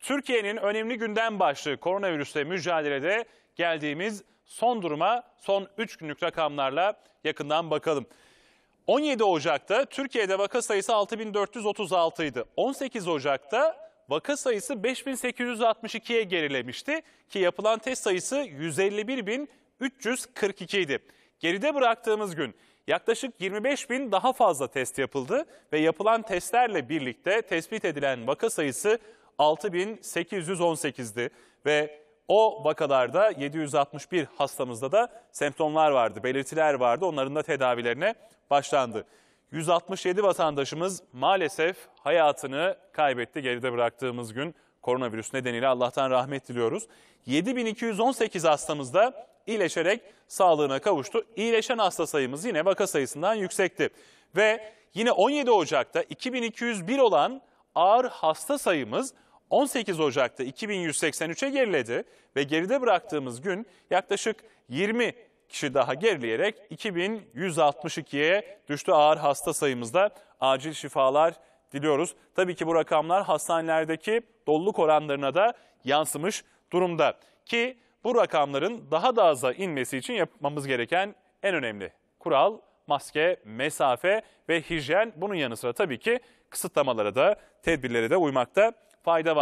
Türkiye'nin önemli gündem başlığı koronavirüsle mücadelede geldiğimiz son duruma son 3 günlük rakamlarla yakından bakalım. 17 Ocak'ta Türkiye'de vaka sayısı 6436 idi. 18 Ocak'ta vaka sayısı 5862'ye gerilemişti ki yapılan test sayısı 151342 idi. Geride bıraktığımız gün yaklaşık 25 bin daha fazla test yapıldı ve yapılan testlerle birlikte tespit edilen vaka sayısı 6818'di ve o vakalarda 761 hastamızda da semptomlar vardı, belirtiler vardı. Onların da tedavilerine başlandı. 167 vatandaşımız maalesef hayatını kaybetti geride bıraktığımız gün koronavirüs nedeniyle Allah'tan rahmet diliyoruz. 7218 hastamız da iyileşerek sağlığına kavuştu. İyileşen hasta sayımız yine vaka sayısından yüksekti. Ve yine 17 Ocak'ta 2201 olan ağır hasta sayımız 18 Ocak'ta 2183'e geriledi ve geride bıraktığımız gün yaklaşık 20 kişi daha gerileyerek 2162'ye düştü ağır hasta sayımızda. Acil şifalar diliyoruz. Tabii ki bu rakamlar hastanelerdeki doluluk oranlarına da yansımış durumda. Ki bu rakamların daha da aza inmesi için yapmamız gereken en önemli kural maske, mesafe ve hijyen. Bunun yanı sıra tabii ki kısıtlamalara da, tedbirlere de uymakta fayda var.